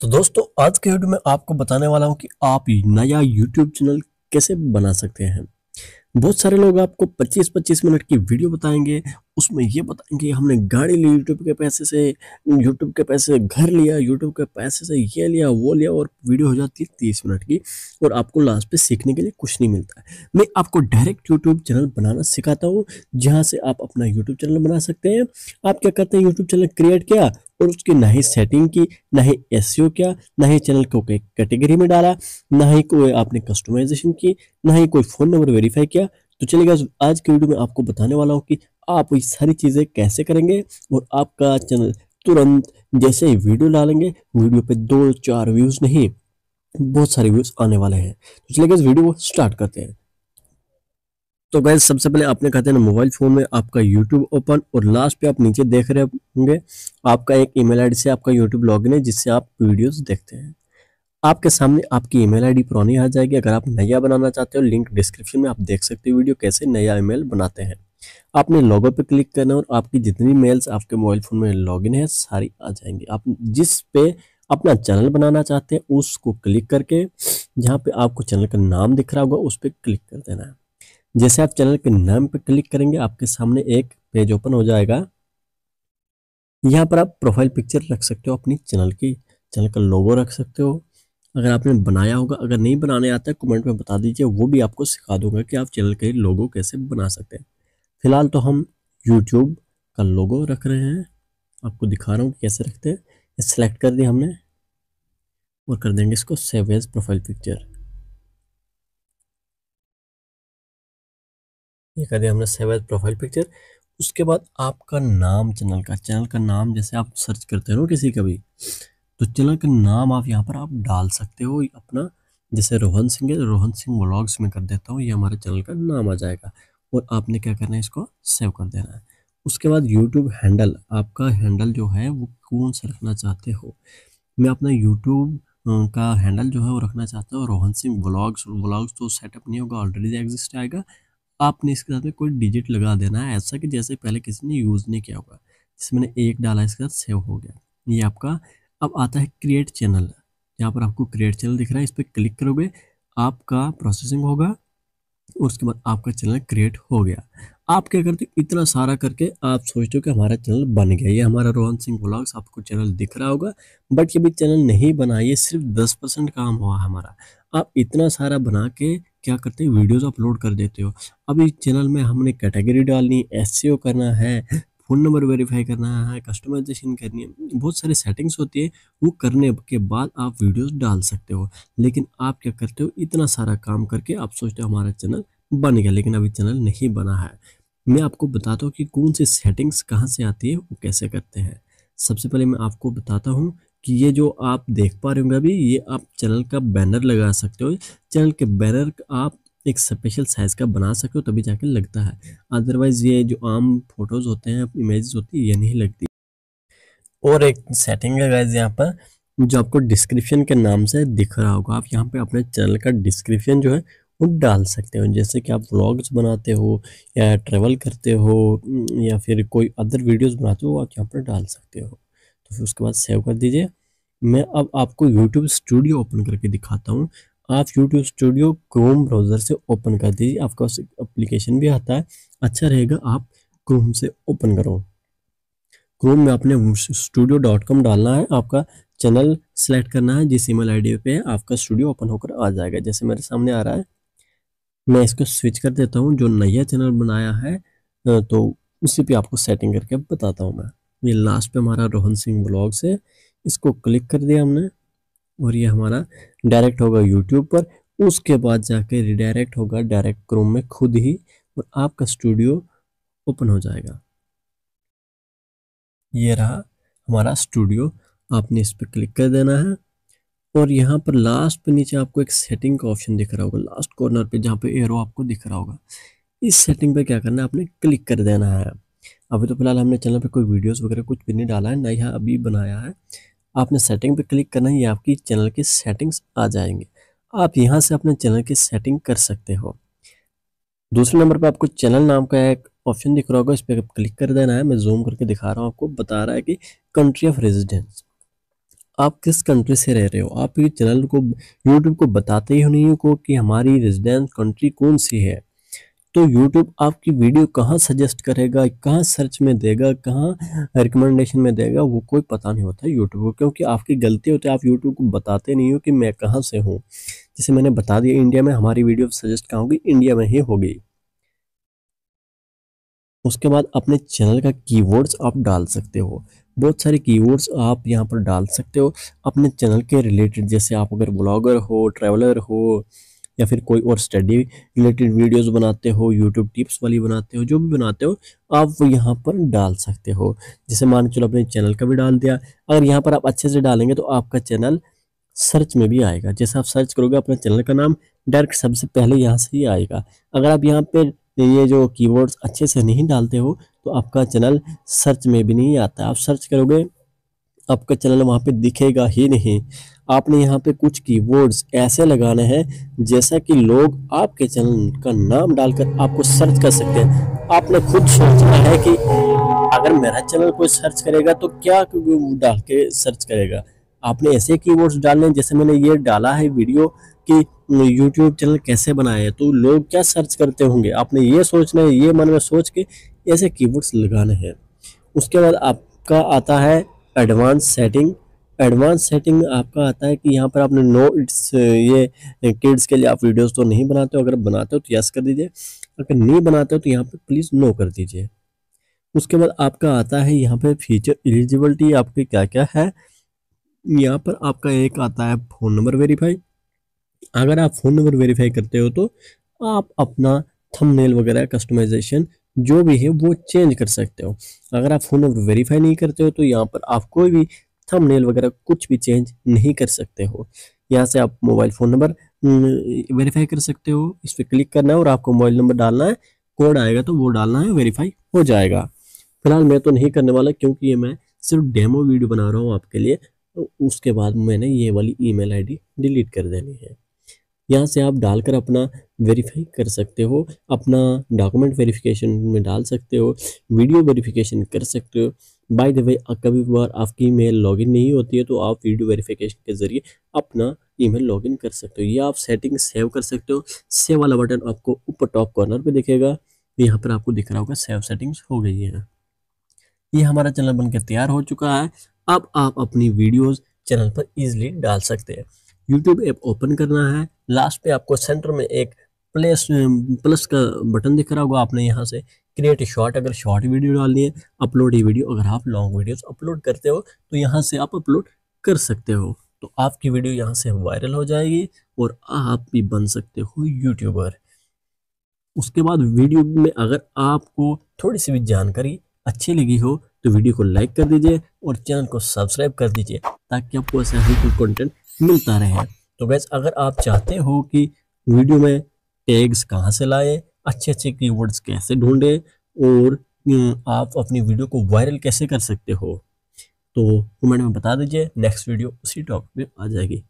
तो दोस्तों आज के वीडियो में आपको बताने वाला हूँ कि आप नया यूट्यूब चैनल कैसे बना सकते हैं बहुत सारे लोग आपको 25-25 मिनट की वीडियो बताएंगे उसमें ये बताएंगे हमने गाड़ी ली यूट्यूब के पैसे से यूट्यूब के पैसे से घर लिया यूट्यूब के पैसे से ये लिया वो लिया और वीडियो हो जाती है तीस मिनट की और आपको लास्ट पे सीखने के लिए कुछ नहीं मिलता है मैं आपको डायरेक्ट यूट्यूब चैनल बनाना सिखाता हूँ जहाँ से आप अपना यूट्यूब चैनल बना सकते हैं आप क्या करते हैं यूट्यूब चैनल क्रिएट किया और उसकी ना ही सेटिंग की ना ही एस e किया ना ही चैनल को कैटेगरी में डाला ना ही कोई आपने कस्टमाइजेशन की ना ही कोई फ़ोन नंबर वेरीफाई किया तो चलिए आज की वीडियो में आपको बताने वाला हूँ कि आप ये सारी चीज़ें कैसे करेंगे और आपका चैनल तुरंत जैसे ही वीडियो डालेंगे वीडियो पे दो चार व्यूज़ नहीं बहुत सारे व्यूज़ आने वाले हैं तो चलिए गैस वीडियो स्टार्ट करते हैं तो गैस सबसे पहले आपने कहते हैं मोबाइल फ़ोन में आपका यूट्यूब ओपन और लास्ट पे आप नीचे देख रहे होंगे आपका एक ईमेल आईडी से आपका यूट्यूब लॉगिन है जिससे आप वीडियोस देखते हैं आपके सामने आपकी ईमेल आईडी पुरानी आ जाएगी अगर आप नया बनाना चाहते हो लिंक डिस्क्रिप्शन में आप देख सकते हो वीडियो कैसे नया ईमेल बनाते हैं आपने लॉगो पे क्लिक करना है और आपकी जितनी मेल्स आपके मोबाइल फ़ोन में लॉगिन है सारी आ जाएंगी आप जिस पे अपना चैनल बनाना चाहते हैं उसको क्लिक करके जहाँ पे आपको चैनल का नाम दिख रहा होगा उस पर क्लिक कर देना है जैसे आप चैनल के नाम पर क्लिक करेंगे आपके सामने एक पेज ओपन हो जाएगा यहाँ पर आप प्रोफाइल पिक्चर रख सकते हो अपनी चैनल की चैनल का लोगो रख सकते हो अगर आपने बनाया होगा अगर नहीं बनाने आता है कमेंट में बता दीजिए वो भी आपको सिखा दूंगा कि आप चैनल के लोगो कैसे बना सकते हैं फिलहाल तो हम यूट्यूब का लोगो रख रहे हैं आपको दिखा रहा हूँ कि कैसे रखते हैं सेलेक्ट कर दिया हमने और कर देंगे इसको सेव एज प्रोफाइल पिक्चर ये कर दिया हमने सेव एज प्रोफाइल पिक्चर उसके बाद आपका नाम चैनल का चैनल का नाम जैसे आप सर्च करते रहो किसी का भी तो चैनल का नाम आप यहाँ पर आप डाल सकते हो अपना जैसे रोहन सिंह है रोहन सिंह व्लॉग्स में कर देता हूँ ये हमारे चैनल का नाम आ जाएगा और आपने क्या करना है इसको सेव कर देना है उसके बाद यूट्यूब हैंडल आपका हैंडल जो है वो कौन सा रखना चाहते हो मैं अपना यूट्यूब का हैंडल जो है वो रखना चाहता हूँ रोहन सिंह व्लॉग्स व्लॉग्स तो सेटअप नहीं होगा ऑलरेडी एग्जिस्ट तो आएगा आपने इसके साथ में कोई डिजिट लगा देना है ऐसा कि जैसे पहले किसी ने यूज़ नहीं किया होगा जैसे मैंने एक डाला इसके साथ सेव हो गया ये आपका अब आता है क्रिएट चैनल यहाँ पर आपको क्रिएट चैनल दिख रहा है इस पर क्लिक करोगे आपका प्रोसेसिंग होगा और उसके बाद आपका चैनल क्रिएट हो गया आप क्या करते हो इतना सारा करके आप सोचते हो कि हमारा चैनल बन गया ये हमारा रोहन सिंह ब्लॉग्स आपको चैनल दिख रहा होगा बट ये भी चैनल नहीं बना ये सिर्फ दस परसेंट काम हुआ हमारा आप इतना सारा बना के क्या करते हैं वीडियोस अपलोड कर देते हो अभी चैनल में हमने कैटेगरी डालनी एस e करना है फ़ोन नंबर वेरीफाई करना है कस्टमाइजेशन करनी है बहुत सारी सेटिंग्स होती है वो करने के बाद आप वीडियोस डाल सकते हो लेकिन आप क्या करते हो इतना सारा काम करके आप सोचते हो हमारा चैनल बन गया लेकिन अभी चैनल नहीं बना है मैं आपको बताता हूँ कि कौन सी सेटिंग्स कहाँ से आती है वो कैसे करते हैं सबसे पहले मैं आपको बताता हूँ कि ये जो आप देख पा रहे होंगे अभी ये आप चैनल का बैनर लगा सकते हो चैनल के बैनर आप एक स्पेशल साइज़ का बना सके हो तभी जाके लगता है अदरवाइज़ ये जो आम फोटोज़ होते हैं इमेज होती है ये नहीं लगती और एक सेटिंग है गाइज यहाँ पर जो आपको डिस्क्रिप्शन के नाम से दिख रहा होगा आप यहाँ पे अपने चैनल का डिस्क्रिप्शन जो है वो डाल सकते हो जैसे कि आप व्लॉग्स बनाते हो या ट्रेवल करते हो या फिर कोई अदर वीडियोस बनाते हो आप यहाँ पर डाल सकते हो तो फिर उसके बाद सेव कर दीजिए मैं अब आपको यूट्यूब स्टूडियो ओपन करके दिखाता हूँ आप यूट्यूब स्टूडियो क्रोम ब्राउज़र से ओपन कर दीजिए आपका एप्लीकेशन भी आता है अच्छा रहेगा आप क्रोम से ओपन करो क्रोम में आपने स्टूडियो डॉट कॉम डालना है आपका चैनल सेलेक्ट करना है जिस ईमेल आईडी पे है आपका स्टूडियो ओपन होकर आ जाएगा जैसे मेरे सामने आ रहा है मैं इसको स्विच कर देता हूँ जो नया चैनल बनाया है तो उसी पे आपको सेटिंग करके बताता हूँ मैं ये लास्ट पे हमारा रोहन सिंह ब्लॉग से इसको क्लिक कर दिया हमने और ये हमारा डायरेक्ट होगा यूट्यूब पर उसके बाद जाके रिडायरेक्ट होगा डायरेक्ट क्रोम में खुद ही और आपका स्टूडियो ओपन हो जाएगा ये रहा हमारा स्टूडियो आपने इस पर क्लिक कर देना है और यहाँ पर लास्ट पे नीचे आपको एक सेटिंग का ऑप्शन दिख रहा होगा लास्ट कॉर्नर पे जहाँ पे एरो आपको दिख रहा होगा इस सेटिंग पे क्या करना है आपने क्लिक कर देना है अभी तो फिलहाल हमने चैनल पे कोई वीडियोस वगैरह कुछ भी नहीं डाला है ना यहाँ अभी बनाया है आपने सेटिंग पर क्लिक करना है ये आपकी चैनल की सेटिंग्स आ जाएंगे आप यहाँ से अपने चैनल की सेटिंग कर सकते हो दूसरे नंबर पर आपको चैनल नाम का एक ऑप्शन दिख रहा होगा इस पर क्लिक कर देना है मैं जूम करके दिखा रहा हूँ आपको बता रहा है कि कंट्री ऑफ रेजिडेंस आप किस कंट्री से रह रहे हो आप ये चैनल को यूट्यूब को बताते ही नहीं हो कि हमारी रेजिडेंस कंट्री कौन सी है तो यूट्यूब आपकी वीडियो कहाँ सजेस्ट करेगा कहाँ सर्च में देगा कहाँ रिकमेंडेशन में देगा वो कोई पता नहीं होता यूट्यूब को क्योंकि आपकी गलती होती है आप यूट्यूब को बताते नहीं हो कि मैं कहाँ से हूँ जैसे मैंने बता दिया इंडिया में हमारी वीडियो सजेस्ट कहाँ होगी इंडिया में ही होगी उसके बाद अपने चैनल का कीवर्ड्स आप डाल सकते हो बहुत सारे कीवर्ड्स आप यहाँ पर डाल सकते हो अपने चैनल के रिलेटेड जैसे आप अगर ब्लॉगर हो ट्रैवलर हो या फिर कोई और स्टडी रिलेटेड वीडियोस बनाते हो यूट्यूब टिप्स वाली बनाते हो जो भी बनाते हो आप वो यहाँ पर डाल सकते हो जैसे मान चलो अपने चैनल का भी डाल दिया अगर यहाँ पर आप अच्छे से डालेंगे तो आपका चैनल सर्च में भी आएगा जैसे आप सर्च करोगे अपने चैनल का नाम डायरेक्ट सबसे पहले यहाँ से ही आएगा अगर आप यहाँ पर ये जो कीवर्ड्स अच्छे से नहीं डालते हो तो आपका चैनल सर्च में भी नहीं आता आप सर्च करोगे आपका चैनल वहाँ पे दिखेगा ही नहीं आपने यहाँ पे कुछ कीवर्ड्स ऐसे लगाने हैं जैसा कि लोग आपके चैनल का नाम डालकर आपको सर्च कर सकते हैं आपने खुद सोचना है कि अगर मेरा चैनल कोई सर्च करेगा तो क्या डाल के सर्च करेगा आपने ऐसे कीवर्ड्स डालने जैसे मैंने ये डाला है वीडियो कि यूट्यूब चैनल कैसे बनाए तो लोग क्या सर्च करते होंगे आपने ये सोचना है ये मन में सोच के ऐसे कीवर्ड्स लगाने हैं उसके बाद आपका आता है एडवांस सेटिंग एडवांस सेटिंग आपका आता है कि यहाँ पर आपने नो इट्स ये किड्स के लिए आप वीडियोस तो नहीं बनाते हो अगर बनाते हो तो यस कर दीजिए अगर नहीं बनाते हो तो यहाँ पर प्लीज़ नो कर दीजिए उसके बाद आपका आता है यहाँ पर फीचर एलिजिबिलिटी आपके क्या क्या है यहाँ पर आपका एक आता है फ़ोन नंबर वेरीफाई अगर आप फ़ोन नंबर वेरीफाई करते हो तो आप अपना थंबनेल वगैरह कस्टमाइजेशन जो भी है वो चेंज कर सकते हो अगर आप फोन नंबर वेरीफाई नहीं करते हो तो यहाँ पर आप कोई भी थंबनेल वगैरह कुछ भी चेंज नहीं कर सकते हो यहाँ से आप मोबाइल फ़ोन नंबर वेरीफाई कर सकते हो इस पर क्लिक करना है और आपको मोबाइल नंबर डालना है कोड आएगा तो वो डालना है वेरीफाई हो जाएगा फिलहाल मैं तो नहीं करने वाला क्योंकि ये मैं सिर्फ डेमो वीडियो बना रहा हूँ आपके लिए तो उसके बाद मैंने ये वाली ईमेल आईडी डिलीट कर देनी है यहाँ से आप डालकर अपना वेरीफाई कर सकते हो अपना डॉक्यूमेंट वेरिफिकेशन में डाल सकते हो वीडियो वेरिफिकेशन कर सकते हो बाय द वे कभी बार आपकी ईमेल लॉगिन नहीं होती है तो आप वीडियो वेरिफिकेशन के जरिए अपना ईमेल लॉगिन कर सकते हो या आप सेटिंग सेव कर सकते हो सेव वाला बटन आपको ऊपर टॉप कॉर्नर पर दिखेगा यहाँ पर आपको दिख रहा होगा सेव सेटिंग्स हो गई है ये हमारा चैनल बनकर तैयार हो चुका है अब आप अपनी वीडियोज चैनल पर ईजिली डाल सकते हैं यूट्यूब ऐप ओपन करना है लास्ट पे आपको सेंटर में एक प्लस प्लस um, का बटन दिख रहा होगा आपने यहाँ से क्रिएट शॉर्ट अगर शॉर्ट वीडियो डालनी है अपलोड ए वीडियो अगर आप लॉन्ग वीडियोस अपलोड करते हो तो यहाँ से आप अपलोड कर सकते हो तो आपकी वीडियो यहाँ से वायरल हो जाएगी और आप भी बन सकते हो यूट्यूबर उसके बाद वीडियो में अगर आपको थोड़ी सी भी जानकारी अच्छी लगी हो तो वीडियो को लाइक कर दीजिए और चैनल को सब्सक्राइब कर दीजिए ताकि आपको ऐसा हेल्पफुल कंटेंट मिलता रहे तो गैस अगर आप चाहते हो कि वीडियो में टैग्स कहाँ से लाए अच्छे अच्छे कीवर्ड्स कैसे ढूंढें और आप अपनी वीडियो को वायरल कैसे कर सकते हो तो कमेंट में बता दीजिए नेक्स्ट वीडियो उसी टॉपिक में आ जाएगी